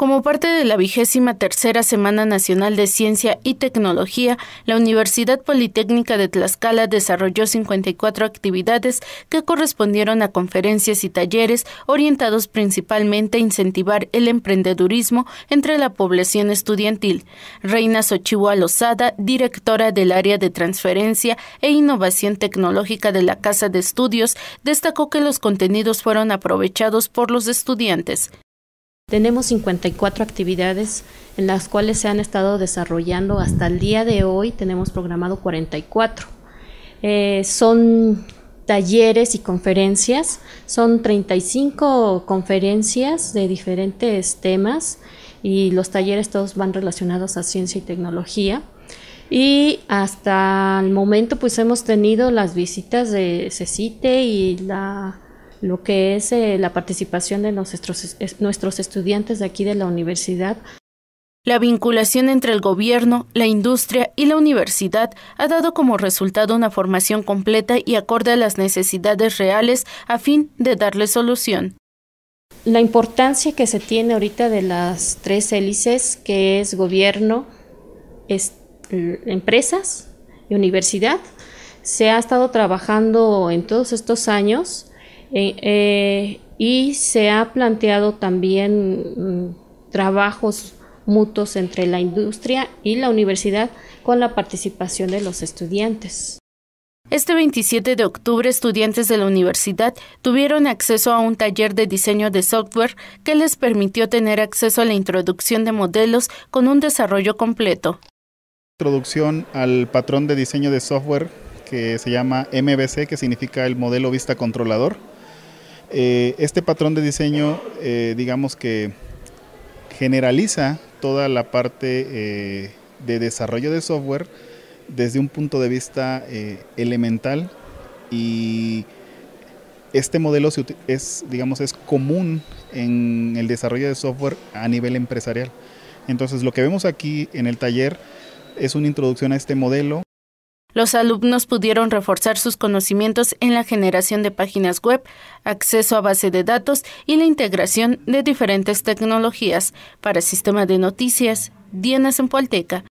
Como parte de la vigésima Semana Nacional de Ciencia y Tecnología, la Universidad Politécnica de Tlaxcala desarrolló 54 actividades que correspondieron a conferencias y talleres orientados principalmente a incentivar el emprendedurismo entre la población estudiantil. Reina Xochihua Lozada, directora del área de transferencia e innovación tecnológica de la Casa de Estudios, destacó que los contenidos fueron aprovechados por los estudiantes. Tenemos 54 actividades en las cuales se han estado desarrollando hasta el día de hoy, tenemos programado 44. Eh, son talleres y conferencias, son 35 conferencias de diferentes temas y los talleres todos van relacionados a ciencia y tecnología. Y hasta el momento pues hemos tenido las visitas de CECITE y la lo que es eh, la participación de nuestros, nuestros estudiantes de aquí de la universidad. La vinculación entre el gobierno, la industria y la universidad ha dado como resultado una formación completa y acorde a las necesidades reales a fin de darle solución. La importancia que se tiene ahorita de las tres hélices, que es gobierno, eh, empresas y universidad, se ha estado trabajando en todos estos años eh, eh, y se ha planteado también mm, trabajos mutuos entre la industria y la universidad con la participación de los estudiantes. Este 27 de octubre, estudiantes de la universidad tuvieron acceso a un taller de diseño de software que les permitió tener acceso a la introducción de modelos con un desarrollo completo. Introducción al patrón de diseño de software que se llama MBC, que significa el modelo vista controlador eh, este patrón de diseño, eh, digamos que generaliza toda la parte eh, de desarrollo de software desde un punto de vista elemental y este modelo es, digamos, es común en el desarrollo de software a nivel empresarial. Entonces, lo que vemos aquí en el taller es una introducción a este modelo. Los alumnos pudieron reforzar sus conocimientos en la generación de páginas web, acceso a base de datos y la integración de diferentes tecnologías para sistema de noticias. Diana Zempoalteca,